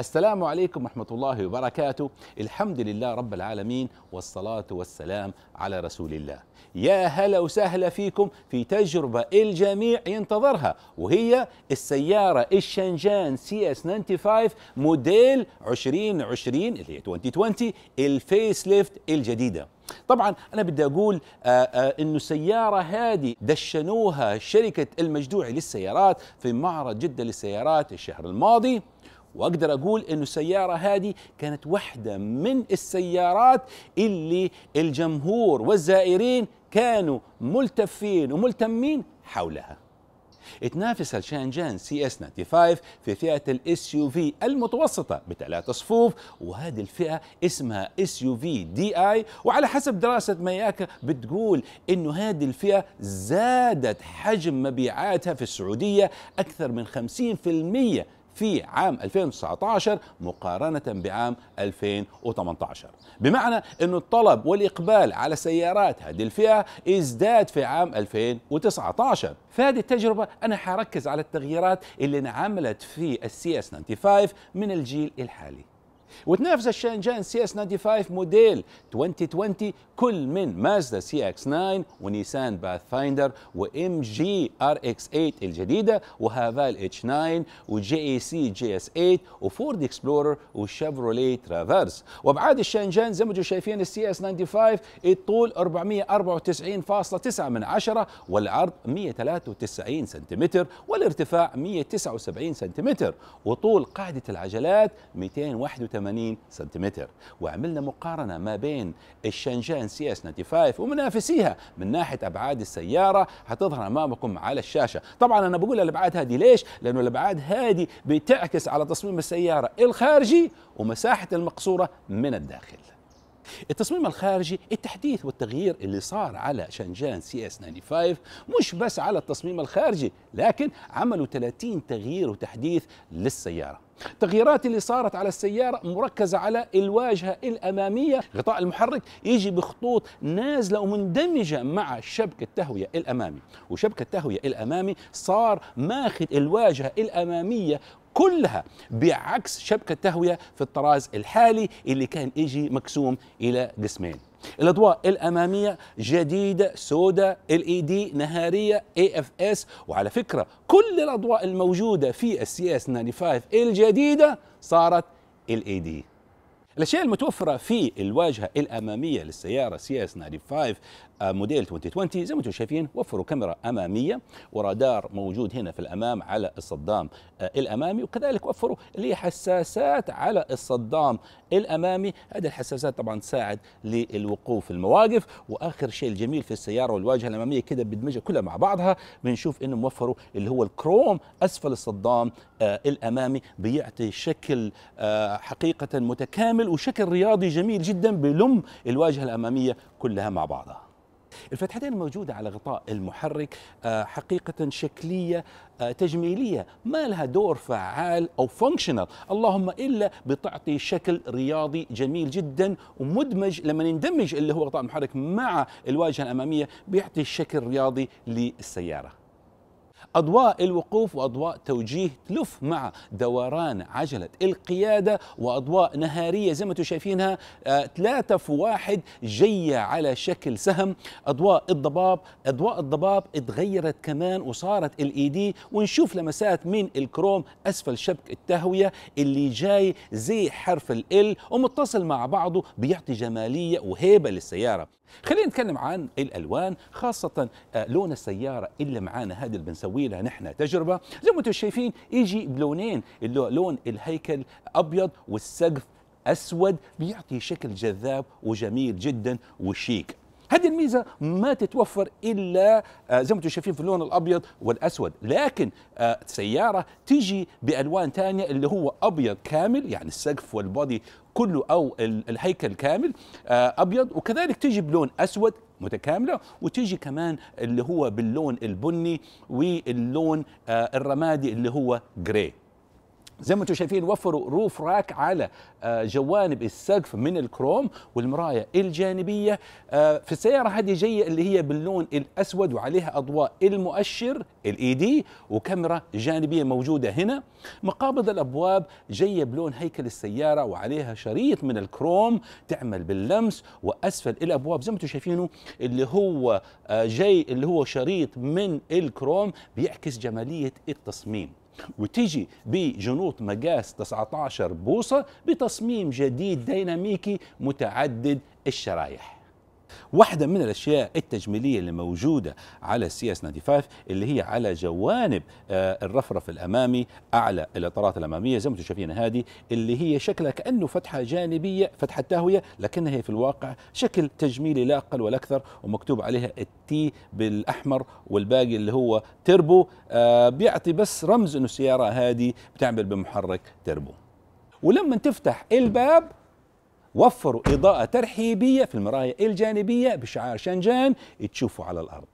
السلام عليكم ورحمة الله وبركاته الحمد لله رب العالمين والصلاة والسلام على رسول الله يا هلا وسهلا فيكم في تجربة الجميع ينتظرها وهي السيارة الشنجان سي اس 95 موديل 2020 اللي هي 2020 الفيس ليفت الجديدة طبعا انا بدي اقول آه، آه، انه السياره هذه دشنوها شركه المجدوعي للسيارات في معرض جده للسيارات الشهر الماضي واقدر اقول انه السياره هذه كانت واحده من السيارات اللي الجمهور والزائرين كانوا ملتفين وملتمين حولها تنافس الشانجان سي اس 95 في فئة الاس يو في المتوسطة بثلاث صفوف وهذه الفئة اسمها اس يو في دي اي وعلى حسب دراسة مياكا بتقول انه هذه الفئة زادت حجم مبيعاتها في السعودية اكثر من 50% في عام 2019 مقارنة بعام 2018 بمعنى أن الطلب والإقبال على سيارات هذه الفئة ازداد في عام 2019 في هذه التجربة أنا حركز على التغييرات اللي انعملت في السي اس 95 من الجيل الحالي وتنافس الشانجان سي اس 95 موديل 2020 كل من مازدا سي اكس 9 ونيسان باث فايندر وام جي ار اكس 8 الجديده وهافال اتش 9 وجي اي سي جي اس 8 وفورد اكسبلورر وشيفروليه ترافرس وابعاد الشانجان زي ما انتم شايفين السي اس 95 الطول 494.9 من عشره والعرض 193 سنتيمتر والارتفاع 179 سنتيمتر وطول قاعده العجلات 281 80 سنتيمتر وعملنا مقارنة ما بين الشنجان سي اس 95 ومنافسيها من ناحية أبعاد السيارة هتظهر أمامكم على الشاشة طبعا أنا بقول الأبعاد هذه ليش؟ لأنه الأبعاد هذه بتعكس على تصميم السيارة الخارجي ومساحة المقصورة من الداخل التصميم الخارجي التحديث والتغيير اللي صار على شنجان سي اس 95 مش بس على التصميم الخارجي لكن عملوا 30 تغيير وتحديث للسيارة التغييرات اللي صارت على السيارة مركزة على الواجهة الأمامية غطاء المحرك يجي بخطوط نازلة ومندمجة مع شبكة التهوية الأمامي وشبكة التهوية الأمامي صار ماخذ الواجهة الأمامية كلها بعكس شبكة تهوية في الطراز الحالي اللي كان يجي مقسوم إلى قسمين الاضواء الاماميه جديده سوداء ال اي دي نهاريه اي اف اس وعلى فكره كل الاضواء الموجوده في السي اس 95 الجديده صارت ال اي e دي الاشياء المتوفره في الواجهه الاماميه للسياره سي اس 95 موديل 2020 زي ما انتم شايفين وفروا كاميرا اماميه ورادار موجود هنا في الامام على الصدام آه، الامامي وكذلك وفروا اللي هي حساسات على الصدام الامامي هذه الحساسات طبعا تساعد للوقوف في المواقف واخر شيء الجميل في السياره والواجهه الاماميه كده بدمجها كلها مع بعضها بنشوف انهم وفروا اللي هو الكروم اسفل الصدام آه، الامامي بيعطي شكل آه، حقيقه متكامل وشكل رياضي جميل جدا بلم الواجهه الاماميه كلها مع بعضها الفتحتين الموجودة على غطاء المحرك آه، حقيقة شكلية آه، تجميلية ما لها دور فعال أو فانكشنال اللهم إلا بتعطي شكل رياضي جميل جدا ومدمج لما يندمج اللي هو غطاء المحرك مع الواجهة الأمامية بيعطي شكل رياضي للسيارة أضواء الوقوف وأضواء توجيه تلف مع دوران عجلة القيادة وأضواء نهارية زي ما انتم شايفينها آه، ثلاثة في واحد جاية على شكل سهم أضواء الضباب أضواء الضباب اتغيرت كمان وصارت الاي دي e ونشوف لمسات من الكروم أسفل شبك التهوية اللي جاي زي حرف ال ومتصل مع بعضه بيعطي جمالية وهيبة للسيارة خلينا نتكلم عن الالوان خاصه آه، لون السياره اللي معانا هذا اللي بنسوي لها نحن تجربه زي ما انتم شايفين يجي بلونين اللي لون الهيكل ابيض والسقف اسود بيعطي شكل جذاب وجميل جدا وشيك هذه الميزه ما تتوفر الا آه، زي ما انتم شايفين في اللون الابيض والاسود لكن آه، سياره تجي بالوان ثانيه اللي هو ابيض كامل يعني السقف والبودي كله او الهيكل كامل آه، ابيض وكذلك تيجي بلون اسود متكامله وتيجي كمان اللي هو باللون البني واللون آه، الرمادي اللي هو جراي زي ما انتم شايفين وفروا روف راك على آه، جوانب السقف من الكروم والمرايه الجانبيه آه، في السياره هذه جايه اللي هي باللون الاسود وعليها اضواء المؤشر الاي دي e وكاميرا جانبيه موجوده هنا مقابض الابواب جايه بلون هيكل السياره وعليها شريط من الكروم تعمل باللمس واسفل الابواب زي ما انتم شايفينه اللي هو آه، جاي اللي هو شريط من الكروم بيعكس جماليه التصميم وتيجي بجنوط مقاس 19 بوصة بتصميم جديد ديناميكي متعدد الشرايح واحدة من الأشياء التجميلية اللي موجودة على السي اس 95 اللي هي على جوانب آه، الرفرف الأمامي أعلى الإطارات الأمامية زي ما انتم شايفين هذه اللي هي شكلها كأنه فتحة جانبية فتحة تهوية لكنها هي في الواقع شكل تجميلي لا أقل ولا أكثر ومكتوب عليها التي بالأحمر والباقي اللي هو تربو آه، بيعطي بس رمز أنه السيارة هذه بتعمل بمحرك تربو ولما تفتح الباب وفروا إضاءة ترحيبية في المراية الجانبية بشعار شنجان تشوفوا على الأرض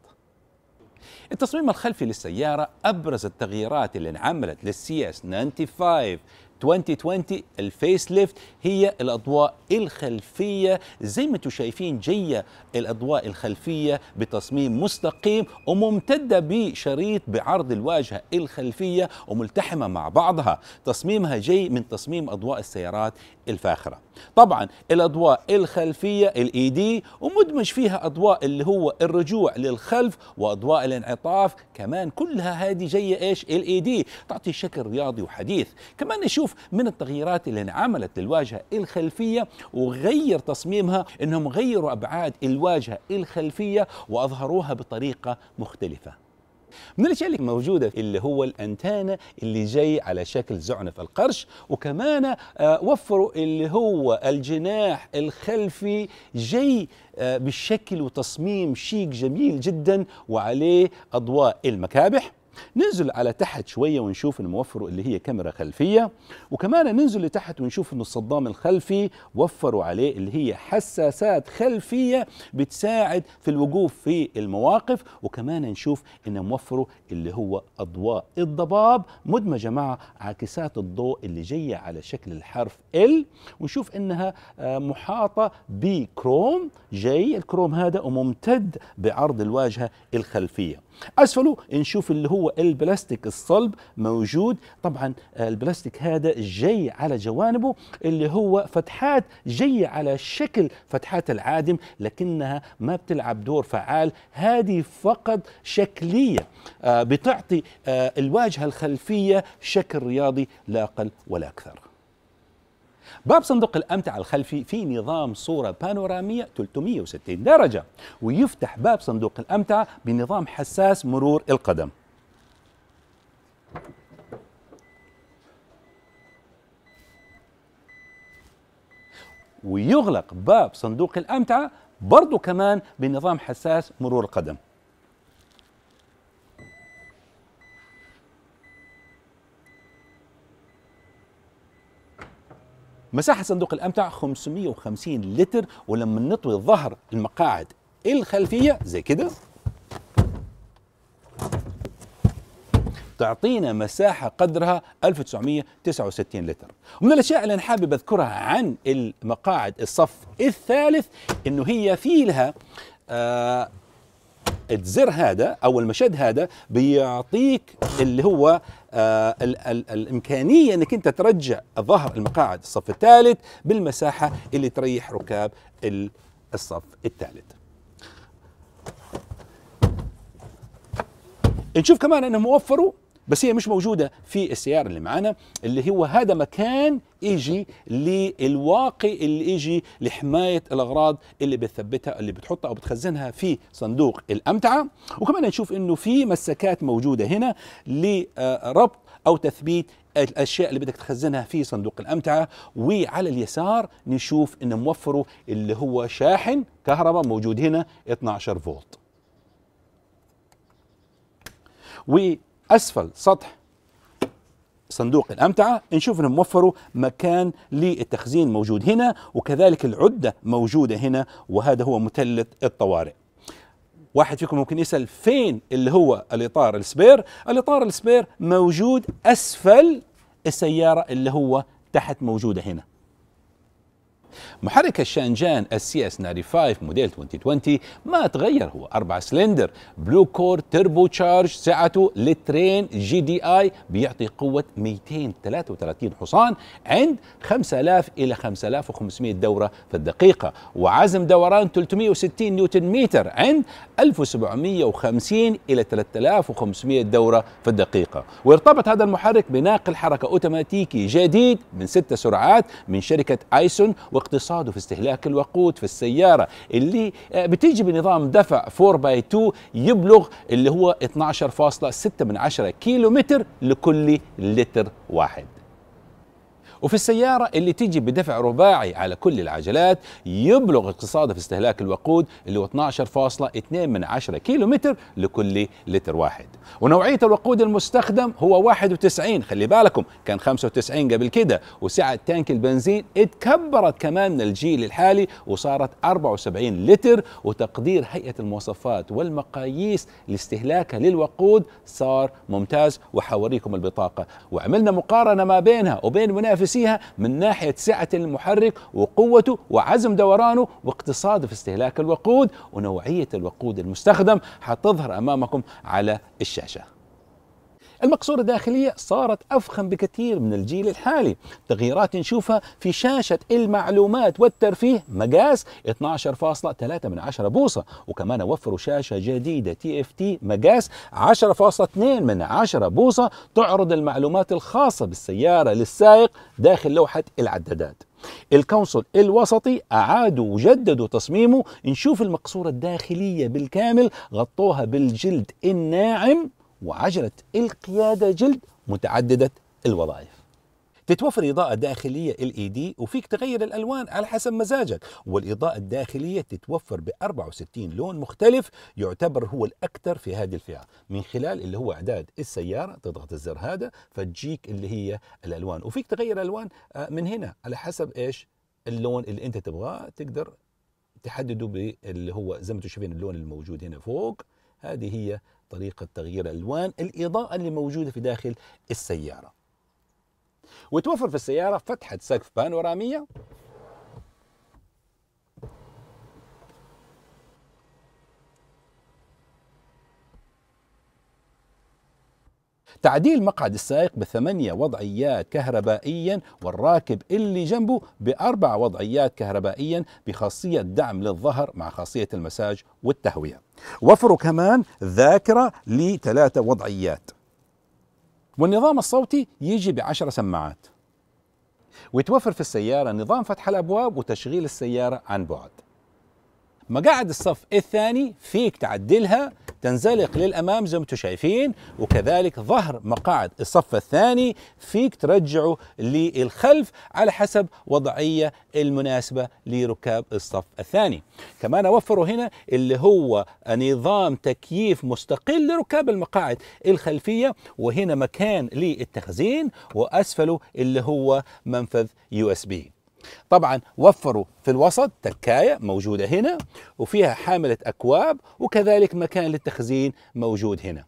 التصميم الخلفي للسيارة أبرز التغييرات اللي انعملت للسي اس 95 2020 الفيس ليفت هي الأضواء الخلفية زي ما انتم شايفين جاية الأضواء الخلفية بتصميم مستقيم وممتدة بشريط بعرض الواجهة الخلفية وملتحمة مع بعضها تصميمها جاي من تصميم أضواء السيارات الفاخرة طبعا الاضواء الخلفيه الاي دي e ومدمج فيها اضواء اللي هو الرجوع للخلف واضواء الانعطاف كمان كلها هذه جايه ايش الاي دي e تعطي شكل رياضي وحديث كمان نشوف من التغييرات اللي انعملت للواجهه الخلفيه وغير تصميمها انهم غيروا ابعاد الواجهه الخلفيه واظهروها بطريقه مختلفه من الاشياء اللي موجوده اللي هو الانتانه اللي جاي على شكل زعنف القرش وكمان آه، وفروا اللي هو الجناح الخلفي جاي آه، بالشكل وتصميم شيك جميل جدا وعليه اضواء المكابح ننزل على تحت شوية ونشوف الموفر اللي هي كاميرا خلفية وكمان ننزل لتحت ونشوف أن الصدام الخلفي وفروا عليه اللي هي حساسات خلفية بتساعد في الوقوف في المواقف وكمان نشوف أن موفروا اللي هو أضواء الضباب مدمجة مع عاكسات الضوء اللي جاية على شكل الحرف L ونشوف أنها آه، محاطة بكروم جاي الكروم هذا وممتد بعرض الواجهة الخلفية أسفله نشوف اللي هو البلاستيك الصلب موجود طبعا البلاستيك هذا جاي على جوانبه اللي هو فتحات جاية على شكل فتحات العادم لكنها ما بتلعب دور فعال هذه فقط شكلية آه، بتعطي آه، الواجهة الخلفية شكل رياضي لا أقل ولا أكثر باب صندوق الأمتعة الخلفي في نظام صورة بانورامية 360 درجة ويفتح باب صندوق الأمتعة بنظام حساس مرور القدم ويغلق باب صندوق الأمتعة برضو كمان بنظام حساس مرور القدم مساحة صندوق الأمتع 550 لتر ولما نطوي ظهر المقاعد الخلفية زي كده تعطينا مساحة قدرها 1969 لتر ومن الأشياء اللي أنا حابب أذكرها عن المقاعد الصف الثالث أنه هي في لها آه الزر هذا او المشد هذا بيعطيك اللي هو آه الـ الـ الامكانيه انك انت ترجع ظهر المقاعد الصف الثالث بالمساحه اللي تريح ركاب الصف الثالث. نشوف كمان انهم وفروا بس هي مش موجوده في السياره اللي معانا اللي هو هذا مكان يجي للواقي اللي يجي لحمايه الاغراض اللي بتثبتها اللي بتحطها او بتخزنها في صندوق الامتعه وكمان نشوف انه في مسكات موجوده هنا لربط او تثبيت الاشياء اللي بدك تخزنها في صندوق الامتعه وعلى اليسار نشوف انه موفره اللي هو شاحن كهرباء موجود هنا 12 فولت اسفل سطح صندوق الأمتعة نشوف أنهم وفروا مكان للتخزين موجود هنا وكذلك العدة موجودة هنا وهذا هو مثلث الطوارئ واحد فيكم ممكن يسأل فين اللي هو الإطار السبير الإطار السبير موجود أسفل السيارة اللي هو تحت موجودة هنا محرك الشانجان السي اس 95 موديل 2020 ما تغير هو اربع سلندر بلو كور تربو تشارج سعته لترين جي دي اي بيعطي قوة 233 حصان عند 5000 إلى 5500 دورة في الدقيقة وعزم دوران 360 نيوتن متر عند 1750 إلى 3500 دورة في الدقيقة ويرتبط هذا المحرك بناقل حركة أوتوماتيكي جديد من ست سرعات من شركة ايسون و باقتصاده في استهلاك الوقود في السيارة اللي آه، بتيجي بنظام دفع 4 باي 2 يبلغ اللي هو 12.6 من 10 كيلو متر لكل لتر واحد وفي السيارة اللي تيجي بدفع رباعي على كل العجلات يبلغ اقتصاده في استهلاك الوقود اللي هو 12.2 من 10 كيلو متر لكل لتر واحد ونوعية الوقود المستخدم هو 91 خلي بالكم كان 95 قبل كده وسعة تانك البنزين اتكبرت كمان من الجيل الحالي وصارت 74 لتر وتقدير هيئة المواصفات والمقاييس لاستهلاكها للوقود صار ممتاز وحوريكم البطاقة وعملنا مقارنة ما بينها وبين منافس رئيسيها من ناحية سعة المحرك وقوته وعزم دورانه واقتصاده في استهلاك الوقود ونوعية الوقود المستخدم حتظهر أمامكم على الشاشة المقصورة الداخلية صارت أفخم بكثير من الجيل الحالي تغييرات نشوفها في شاشة المعلومات والترفيه مقاس 12.3 من 10 بوصة وكمان وفروا شاشة جديدة تي اف تي مقاس 10.2 من 10 بوصة تعرض المعلومات الخاصة بالسيارة للسائق داخل لوحة العدادات الكونسول الوسطي أعادوا وجددوا تصميمه نشوف المقصورة الداخلية بالكامل غطوها بالجلد الناعم وعجلة القيادة جلد متعددة الوظائف تتوفر إضاءة داخلية LED وفيك تغير الألوان على حسب مزاجك والإضاءة الداخلية تتوفر ب 64 لون مختلف يعتبر هو الأكثر في هذه الفئة من خلال اللي هو إعداد السيارة تضغط الزر هذا فتجيك اللي هي الألوان وفيك تغير الألوان آه، من هنا على حسب إيش اللون اللي أنت تبغاه تقدر تحدده باللي هو زي ما تشوفين اللون الموجود هنا فوق هذه هي طريقة تغيير الألوان الإضاءة اللي موجودة في داخل السيارة وتوفر في السيارة فتحة سقف بانورامية تعديل مقعد السائق بثمانية وضعيات كهربائيا والراكب اللي جنبه بأربع وضعيات كهربائيا بخاصية دعم للظهر مع خاصية المساج والتهوية وفروا كمان ذاكرة لثلاثة وضعيات والنظام الصوتي يجي بعشر سماعات ويتوفر في السيارة نظام فتح الأبواب وتشغيل السيارة عن بعد مقاعد الصف الثاني فيك تعدلها تنزلق للامام زي ما انتم شايفين وكذلك ظهر مقاعد الصف الثاني فيك ترجعه للخلف على حسب وضعيه المناسبه لركاب الصف الثاني كمان وفروا هنا اللي هو نظام تكييف مستقل لركاب المقاعد الخلفيه وهنا مكان للتخزين واسفله اللي هو منفذ يو اس بي طبعا وفروا في الوسط تكاية موجودة هنا وفيها حاملة أكواب وكذلك مكان للتخزين موجود هنا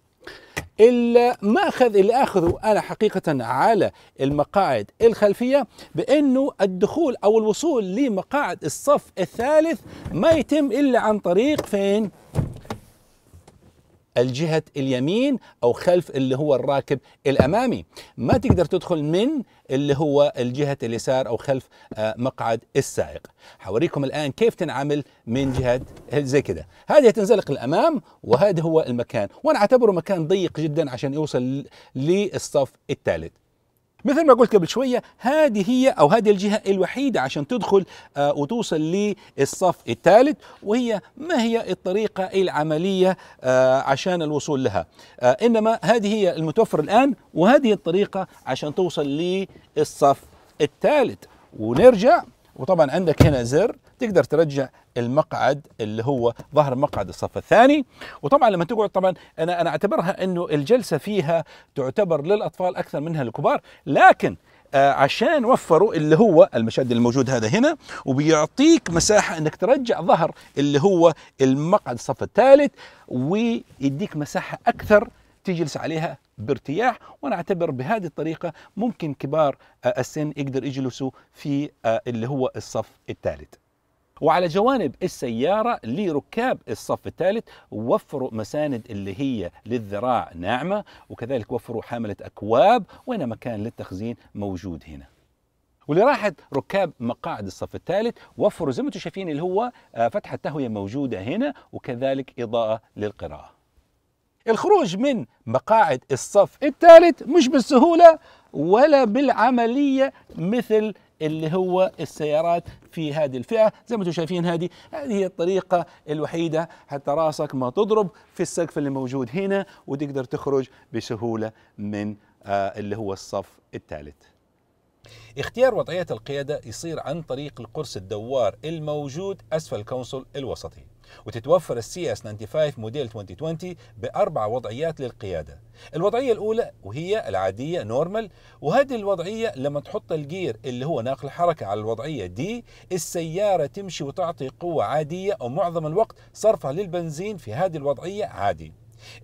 المأخذ ما أخذ اللي أخذه أنا حقيقة على المقاعد الخلفية بأنه الدخول أو الوصول لمقاعد الصف الثالث ما يتم إلا عن طريق فين؟ الجهة اليمين أو خلف اللي هو الراكب الأمامي ما تقدر تدخل من اللي هو الجهة اليسار أو خلف آه، مقعد السائق حوريكم الآن كيف تنعمل من جهة زي كده هذه تنزلق الأمام وهذا هو المكان وأنا أعتبره مكان ضيق جدا عشان يوصل للصف الثالث مثل ما قلت قبل شويه هذه هي او هذه الجهه الوحيده عشان تدخل آه وتوصل للصف الثالث وهي ما هي الطريقه العمليه آه عشان الوصول لها آه انما هذه هي المتوفر الان وهذه الطريقه عشان توصل للصف الثالث ونرجع وطبعا عندك هنا زر تقدر ترجع المقعد اللي هو ظهر مقعد الصف الثاني وطبعا لما تقعد طبعا انا انا اعتبرها انه الجلسه فيها تعتبر للاطفال اكثر منها الكبار لكن آه، عشان وفروا اللي هو المشد الموجود هذا هنا وبيعطيك مساحة انك ترجع ظهر اللي هو المقعد الصف الثالث ويديك مساحة اكثر تجلس عليها بارتياح وانا اعتبر بهذه الطريقة ممكن كبار آه، السن يقدر يجلسوا في آه، اللي هو الصف الثالث وعلى جوانب السيارة لركاب الصف الثالث وفروا مساند اللي هي للذراع ناعمة وكذلك وفروا حاملة أكواب وهنا مكان للتخزين موجود هنا واللي راحت ركاب مقاعد الصف الثالث وفروا زي ما انتم شايفين اللي هو آه، فتحة تهوية موجودة هنا وكذلك إضاءة للقراءة الخروج من مقاعد الصف الثالث مش بالسهولة ولا بالعملية مثل اللي هو السيارات في هذه الفئه زي ما انتم شايفين هذه هذه هي الطريقه الوحيده حتى راسك ما تضرب في السقف اللي موجود هنا وتقدر تخرج بسهوله من آه، اللي هو الصف الثالث اختيار وضعية القيادة يصير عن طريق القرص الدوار الموجود أسفل الكونسول الوسطي وتتوفر السي اس 95 موديل 2020 بأربع وضعيات للقيادة الوضعية الأولى وهي العادية نورمال وهذه الوضعية لما تحط الجير اللي هو ناقل الحركة على الوضعية دي السيارة تمشي وتعطي قوة عادية ومعظم الوقت صرفها للبنزين في هذه الوضعية عادي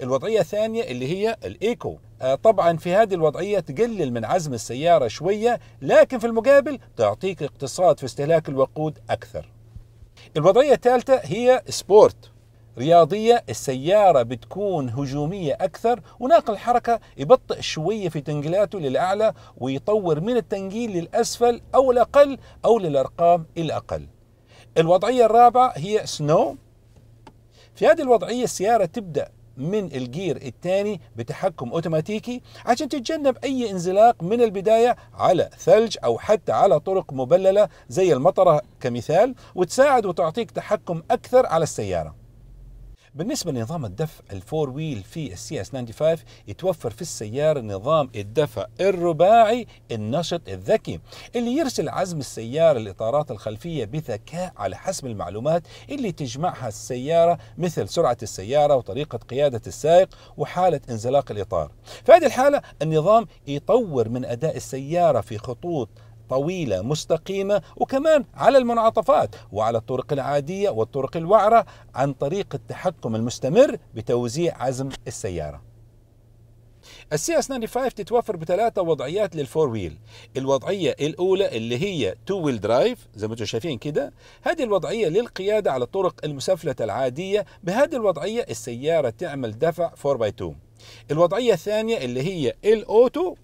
الوضعية الثانية اللي هي الإيكو آه، طبعا في هذه الوضعية تقلل من عزم السيارة شوية لكن في المقابل تعطيك اقتصاد في استهلاك الوقود أكثر الوضعية الثالثة هي سبورت رياضية السيارة بتكون هجومية أكثر وناقل الحركة يبطئ شوية في تنقيلاته للأعلى ويطور من التنقيل للأسفل أو الأقل أو للأرقام الأقل الوضعية الرابعة هي سنو في هذه الوضعية السيارة تبدأ من الجير الثاني بتحكم اوتوماتيكي عشان تتجنب اي انزلاق من البدايه على ثلج او حتى على طرق مبلله زي المطره كمثال وتساعد وتعطيك تحكم اكثر على السياره بالنسبة لنظام الدفع الفور ويل في السي اس 95 يتوفر في السيارة نظام الدفع الرباعي النشط الذكي اللي يرسل عزم السيارة الإطارات الخلفية بذكاء على حسب المعلومات اللي تجمعها السيارة مثل سرعة السيارة وطريقة قيادة السائق وحالة انزلاق الإطار في هذه الحالة النظام يطور من أداء السيارة في خطوط طويلة مستقيمة وكمان على المنعطفات وعلى الطرق العادية والطرق الوعرة عن طريق التحكم المستمر بتوزيع عزم السيارة السي اس 95 تتوفر بثلاثة وضعيات للفور ويل الوضعية الأولى اللي هي تو ويل درايف زي ما انتم شايفين كده هذه الوضعية للقيادة على الطرق المسفلة العادية بهذه الوضعية السيارة تعمل دفع 4 باي 2 الوضعية الثانية اللي هي الأوتو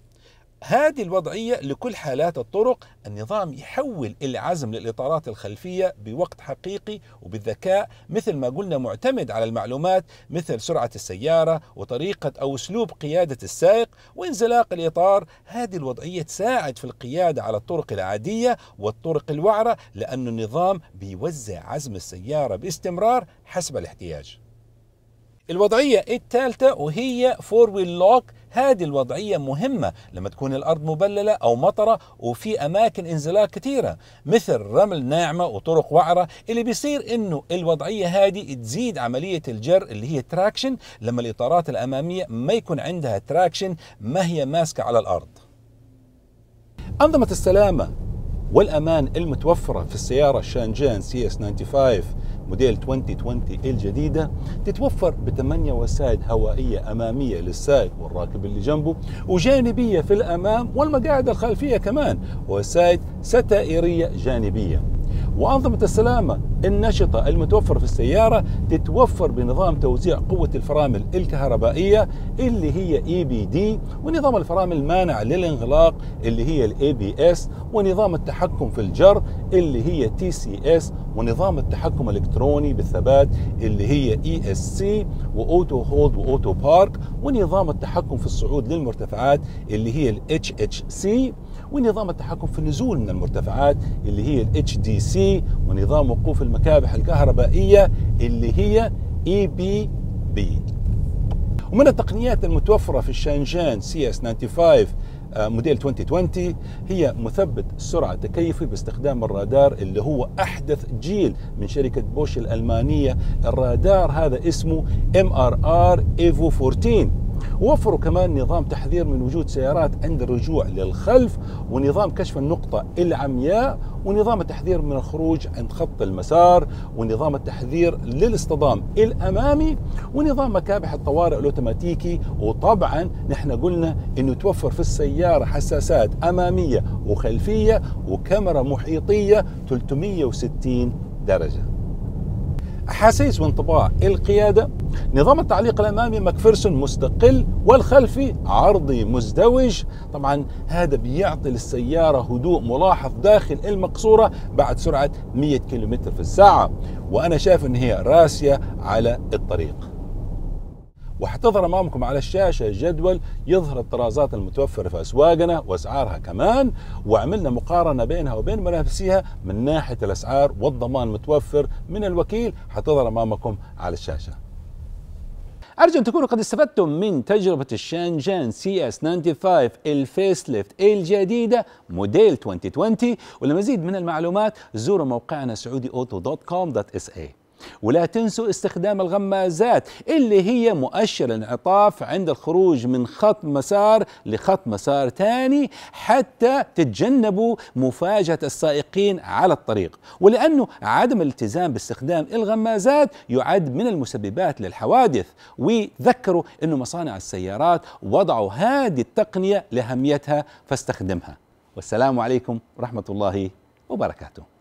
هذه الوضعية لكل حالات الطرق النظام يحول العزم للإطارات الخلفية بوقت حقيقي وبالذكاء مثل ما قلنا معتمد على المعلومات مثل سرعة السيارة وطريقة أو أسلوب قيادة السائق وانزلاق الإطار هذه الوضعية تساعد في القيادة على الطرق العادية والطرق الوعرة لأن النظام بيوزع عزم السيارة باستمرار حسب الاحتياج الوضعية الثالثة وهي فور ويل لوك هذه الوضعية مهمة لما تكون الأرض مبللة أو مطرة وفي أماكن انزلاق كثيرة مثل رمل ناعمة وطرق وعرة اللي بيصير إنه الوضعية هذه تزيد عملية الجر اللي هي تراكشن لما الإطارات الأمامية ما يكون عندها تراكشن ما هي ماسكة على الأرض أنظمة السلامة والأمان المتوفرة في السيارة شانجان سي اس 95 موديل 2020 الجديدة تتوفر بثمانية وسائد هوائية أمامية للسائق والراكب اللي جنبه وجانبية في الأمام والمقاعد الخلفية كمان وسائد ستائرية جانبية وأنظمة السلامة النشطة المتوفرة في السيارة تتوفر بنظام توزيع قوة الفرامل الكهربائية اللي هي اي بي دي ونظام الفرامل المانع للانغلاق اللي هي الاي بي اس ونظام التحكم في الجر اللي هي تي سي اس ونظام التحكم الالكتروني بالثبات اللي هي اي e اس سي واوتو هولد واوتو بارك ونظام التحكم في الصعود للمرتفعات اللي هي الاتش اتش سي ونظام التحكم في النزول من المرتفعات اللي هي الاتش دي سي ونظام وقوف المكابح الكهربائيه اللي هي اي بي بي ومن التقنيات المتوفرة في الشانجان سي اس 95 آه، موديل 2020 هي مثبت سرعة تكيفي باستخدام الرادار اللي هو أحدث جيل من شركة بوش الألمانية الرادار هذا اسمه MRR EVO 14 ووفروا كمان نظام تحذير من وجود سيارات عند الرجوع للخلف ونظام كشف النقطة العمياء ونظام التحذير من الخروج عند خط المسار ونظام التحذير للاصطدام الأمامي ونظام مكابح الطوارئ الأوتوماتيكي وطبعا نحن قلنا أنه توفر في السيارة حساسات أمامية وخلفية وكاميرا محيطية 360 درجة أحاسيس وانطباع القيادة نظام التعليق الأمامي مكفرسون مستقل والخلفي عرضي مزدوج طبعا هذا بيعطي للسيارة هدوء ملاحظ داخل المقصورة بعد سرعة 100 كم في الساعة وأنا شايف أن هي راسية على الطريق وحتظهر امامكم على الشاشه جدول يظهر الطرازات المتوفره في اسواقنا واسعارها كمان وعملنا مقارنه بينها وبين منافسيها من ناحيه الاسعار والضمان المتوفر من الوكيل حتظهر امامكم على الشاشه. أرجو أن تكونوا قد استفدتم من تجربة الشانجان سي اس 95 الفيس ليفت الجديدة موديل 2020 ولمزيد من المعلومات زوروا موقعنا سعودي أوتو دوت كوم دوت اس اي ولا تنسوا استخدام الغمازات اللي هي مؤشر الانعطاف عند الخروج من خط مسار لخط مسار ثاني حتى تتجنبوا مفاجأة السائقين على الطريق ولأنه عدم الالتزام باستخدام الغمازات يعد من المسببات للحوادث وذكروا أنه مصانع السيارات وضعوا هذه التقنية لأهميتها فاستخدمها والسلام عليكم ورحمة الله وبركاته